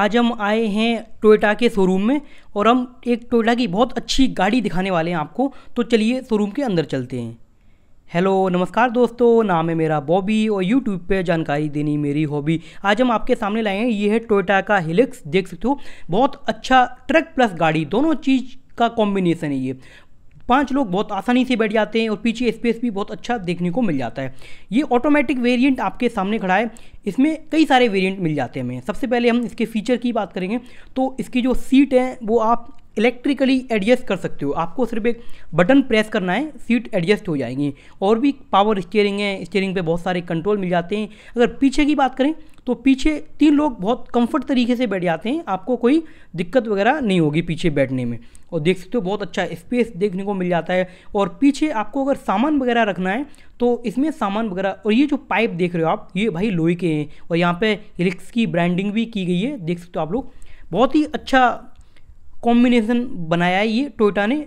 आज हम आए हैं टोयोटा के शोरूम में और हम एक टोयोटा की बहुत अच्छी गाड़ी दिखाने वाले हैं आपको तो चलिए शोरूम के अंदर चलते हैं हेलो नमस्कार दोस्तों नाम है मेरा बॉबी और यूट्यूब पे जानकारी देनी मेरी हॉबी आज हम आपके सामने लाए हैं ये है टोयोटा का हिलिक्स देख सकते हो बहुत अच्छा ट्रक प्लस गाड़ी दोनों चीज़ का कॉम्बिनेसन है ये पांच लोग बहुत आसानी से बैठ जाते हैं और पीछे स्पेस भी बहुत अच्छा देखने को मिल जाता है ये ऑटोमेटिक वेरिएंट आपके सामने खड़ा है इसमें कई सारे वेरिएंट मिल जाते हैं हमें सबसे पहले हम इसके फीचर की बात करेंगे तो इसकी जो सीट है वो आप इलेक्ट्रिकली एडजस्ट कर सकते हो आपको सिर्फ एक बटन प्रेस करना है सीट एडजस्ट हो जाएंगी और भी पावर स्टीयरिंग है स्टीयरिंग पे बहुत सारे कंट्रोल मिल जाते हैं अगर पीछे की बात करें तो पीछे तीन लोग बहुत कंफर्ट तरीके से बैठ जाते हैं आपको कोई दिक्कत वगैरह नहीं होगी पीछे बैठने में और देख सकते हो बहुत अच्छा स्पेस देखने को मिल जाता है और पीछे आपको अगर सामान वगैरह रखना है तो इसमें सामान वगैरह और ये जो पाइप देख रहे हो आप ये भाई लोहे के हैं और यहाँ पर रिक्स की ब्रांडिंग भी की गई है देख सकते हो आप लोग बहुत ही अच्छा कॉम्बिनेशन बनाया है ये टोयोटा ने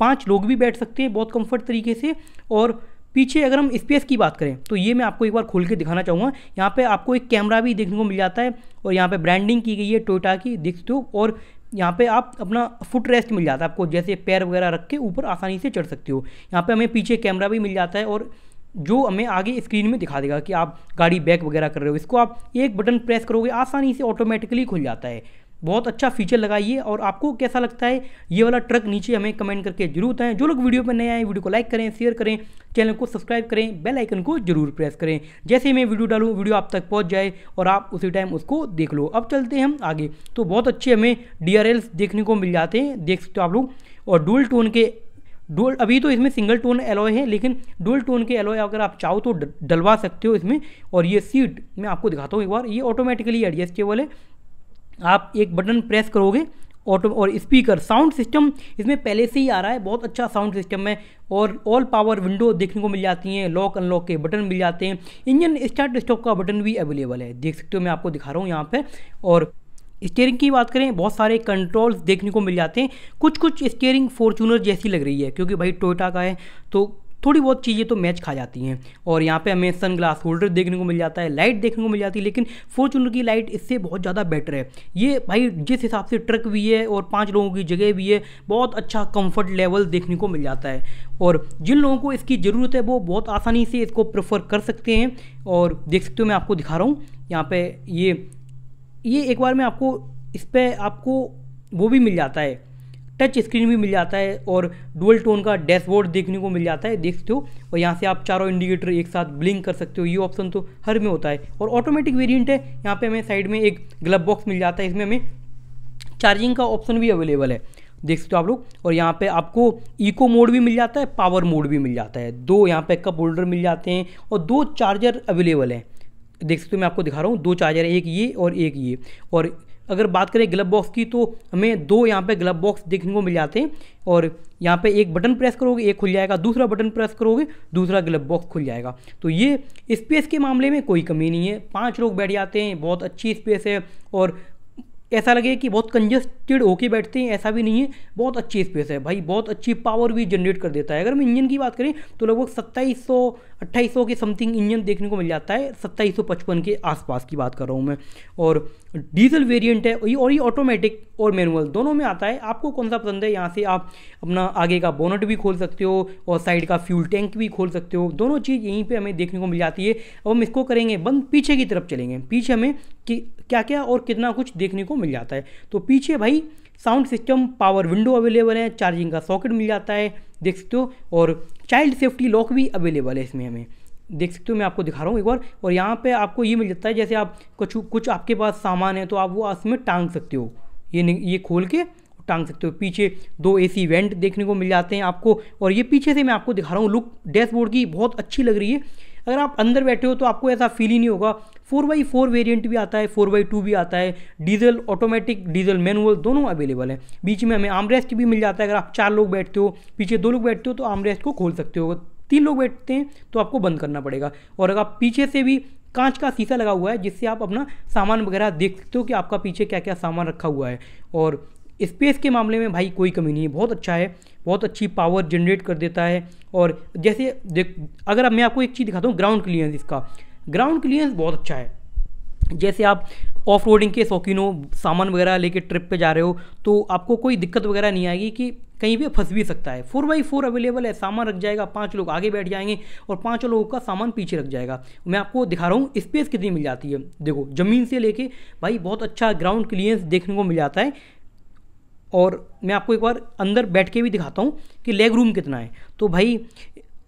पाँच लोग भी बैठ सकते हैं बहुत कम्फर्ट तरीके से और पीछे अगर हम स्पेस की बात करें तो ये मैं आपको एक बार खोल के दिखाना चाहूँगा यहाँ पे आपको एक कैमरा भी देखने को मिल जाता है और यहाँ पे ब्रांडिंग की गई है टोयोटा की देखते हो और यहाँ पे आप अपना फुट रेस्ट मिल जाता है आपको जैसे पैर वगैरह रख के ऊपर आसानी से चढ़ सकते हो यहाँ पर हमें पीछे कैमरा भी मिल जाता है और जो हमें आगे स्क्रीन में दिखा देगा कि आप गाड़ी बैक वगैरह कर रहे हो इसको आप एक बटन प्रेस करोगे आसानी से ऑटोमेटिकली खुल जाता है बहुत अच्छा फीचर लगाइए और आपको कैसा लगता है ये वाला ट्रक नीचे हमें कमेंट करके जरूर बताएं जो लोग वीडियो पर नए आए वीडियो को लाइक करें शेयर करें चैनल को सब्सक्राइब करें बेल आइकन को जरूर प्रेस करें जैसे ही मैं वीडियो डालूँ वीडियो आप तक पहुँच जाए और आप उसी टाइम उसको देख लो अब चलते हैं हम आगे तो बहुत अच्छे हमें डी देखने को मिल जाते हैं देख सकते हो आप लोग और डुअल टोन के डुअल अभी तो इसमें सिंगल टोन एलोए है लेकिन डुअल टोन के एलोए अगर आप चाहो तो डलवा सकते हो इसमें और ये सीट मैं आपको दिखाता हूँ एक बार ये ऑटोमेटिकली एडजस्टेबल है आप एक बटन प्रेस करोगे ऑटो और स्पीकर साउंड सिस्टम इसमें पहले से ही आ रहा है बहुत अच्छा साउंड सिस्टम है और ऑल पावर विंडो देखने को मिल जाती हैं लॉक अनलॉक के बटन मिल जाते हैं इंजन स्टार्ट स्टॉप का बटन भी अवेलेबल है देख सकते हो मैं आपको दिखा रहा हूँ यहाँ पर और स्टेयरिंग की बात करें बहुत सारे कंट्रोल्स देखने को मिल जाते हैं कुछ कुछ स्टेयरिंग फॉर्चूनर जैसी लग रही है क्योंकि भाई टोयोटा का है तो थोड़ी बहुत चीज़ें तो मैच खा जाती हैं और यहाँ पे हमें सन ग्लास होल्डर देखने को मिल जाता है लाइट देखने को मिल जाती है लेकिन फॉर्चूनर की लाइट इससे बहुत ज़्यादा बेटर है ये भाई जिस हिसाब से ट्रक भी है और पाँच लोगों की जगह भी है बहुत अच्छा कम्फर्ट लेवल देखने को मिल जाता है और जिन लोगों को इसकी ज़रूरत है वो बहुत आसानी से इसको प्रेफर कर सकते हैं और देख सकते हो मैं आपको दिखा रहा हूँ यहाँ पर ये ये एक बार मैं आपको इस पर आपको वो भी मिल जाता है टच स्क्रीन भी मिल जाता है और डुअल टोन का डैशबोर्ड देखने को मिल जाता है देख सकते हो और यहाँ से आप चारों इंडिकेटर एक साथ ब्लिंक कर सकते हो ये ऑप्शन तो हर में होता है और ऑटोमेटिक वेरिएंट है यहाँ पे हमें साइड में एक ग्लब बॉक्स मिल जाता है इसमें हमें चार्जिंग का ऑप्शन भी अवेलेबल है देख सकते हो आप लोग और यहाँ पे आपको इको मोड भी मिल जाता है पावर मोड भी मिल जाता है दो यहाँ पे कप होल्डर मिल जाते हैं और दो चार्जर अवेलेबल हैं देख सकते हो मैं आपको दिखा रहा हूँ दो चार्जर एक ये और एक ये और अगर बात करें ग्लब बॉक्स की तो हमें दो यहाँ पे ग्लब बॉक्स देखने को मिल जाते हैं और यहाँ पे एक बटन प्रेस करोगे एक खुल जाएगा दूसरा बटन प्रेस करोगे दूसरा ग्लब बॉक्स खुल जाएगा तो ये स्पेस के मामले में कोई कमी नहीं है पाँच लोग बैठ जाते हैं बहुत अच्छी स्पेस है और ऐसा लगे कि बहुत कंजस्टेड होके बैठते हैं ऐसा भी नहीं है बहुत अच्छी स्पेस है भाई बहुत अच्छी पावर भी जनरेट कर देता है अगर हम इंजन की बात करें तो लगभग सत्ताईस सौ अट्ठाईस सौ के समथिंग इंजन देखने को मिल जाता है सत्ताईस सौ पचपन के आसपास की बात कर रहा हूँ मैं और डीजल वेरियंट है ये और ये ऑटोमेटिक और मैनुअल दोनों में आता है आपको कौन सा पसंद है यहाँ से आप अपना आगे का बोनट भी खोल सकते हो और साइड का फ्यूल टैंक भी खोल सकते हो दोनों चीज़ यहीं पर हमें देखने को मिल जाती है अब हम इसको करेंगे बंद पीछे की तरफ चलेंगे पीछे हमें कि क्या क्या और कितना कुछ देखने को मिल जाता है तो पीछे भाई sound system power window available है चार्जिंग का सॉकेट मिल जाता है देख सकते हो और चाइल्ड सेफ्टी लॉक भी अवेलेबल है इसमें हमें देख सकते हो मैं आपको दिखा रहा हूँ एक बार और यहाँ पे आपको ये मिल जाता है जैसे आप कुछ कुछ आपके पास सामान है तो आप वो इसमें टांग सकते हो ये ये खोल के टांग सकते हो पीछे दो एसी वेंट देखने को मिल जाते हैं आपको और ये पीछे से मैं आपको दिखा रहा हूँ लुक डैशबोर्ड की बहुत अच्छी लग रही है अगर आप अंदर बैठे हो तो आपको ऐसा फील ही नहीं होगा फोर बाई फोर वेरियंट भी आता है फोर बाई टू भी आता है डीजल ऑटोमेटिक डीजल मैनुअल दोनों अवेलेबल है बीच में हमें आमरेस्ट भी मिल जाता है अगर आप चार लोग बैठते हो पीछे दो लोग बैठते हो तो आमरेस्ट को खोल सकते हो तीन लोग बैठते हैं तो आपको बंद करना पड़ेगा और अगर आप पीछे से भी कांच का शीशा लगा हुआ है जिससे आप अपना सामान वगैरह देख सकते हो कि आपका पीछे क्या क्या सामान रखा हुआ है और स्पेस के मामले में भाई कोई कमी नहीं है बहुत अच्छा है बहुत अच्छी पावर जनरेट कर देता है और जैसे देख अगर अब मैं आपको एक चीज़ दिखाता हूँ ग्राउंड क्लियरेंस इसका ग्राउंड क्लियरेंस बहुत अच्छा है जैसे आप ऑफ रोडिंग के शौकीन हो सामान वगैरह लेके ट्रिप पे जा रहे हो तो आपको कोई दिक्कत वगैरह नहीं आएगी कि कहीं भी फंस भी सकता है फोर बाई फोर अवेलेबल है सामान रख जाएगा पांच लोग आगे बैठ जाएंगे और पांच लोगों का सामान पीछे रख जाएगा मैं आपको दिखा रहा हूँ स्पेस कितनी मिल जाती है देखो ज़मीन से लेके भाई बहुत अच्छा ग्राउंड क्लियरेंस देखने को मिल जाता है और मैं आपको एक बार अंदर बैठ के भी दिखाता हूँ कि लेग रूम कितना है तो भाई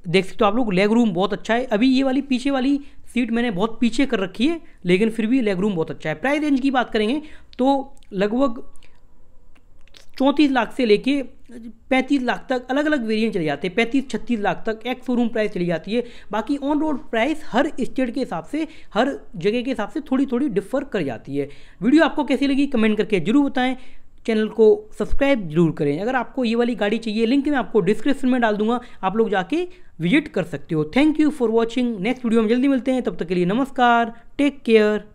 देख सकते हो आप लोग लेग रूम बहुत अच्छा है अभी ये वाली पीछे वाली सीट मैंने बहुत पीछे कर रखी है लेकिन फिर भी लेग रूम बहुत अच्छा है प्राइस रेंज की बात करेंगे तो लगभग चौंतीस लाख से लेके पैंतीस लाख तक अलग अलग वेरिएंट चले जाते हैं पैंतीस छत्तीस लाख तक एक शोरूम प्राइस चली जाती है बाकी ऑन रोड प्राइस हर स्टेट के हिसाब से हर जगह के हिसाब से थोड़ी थोड़ी डिफर कर जाती है वीडियो आपको कैसी लगी कमेंट करके जरूर बताएं चैनल को सब्सक्राइब जरूर करें अगर आपको ये वाली गाड़ी चाहिए लिंक मैं आपको डिस्क्रिप्शन में डाल दूंगा आप लोग जाके विजिट कर सकते हो thank you for watching next video में जल्दी मिलते हैं तब तक के लिए नमस्कार टेक केयर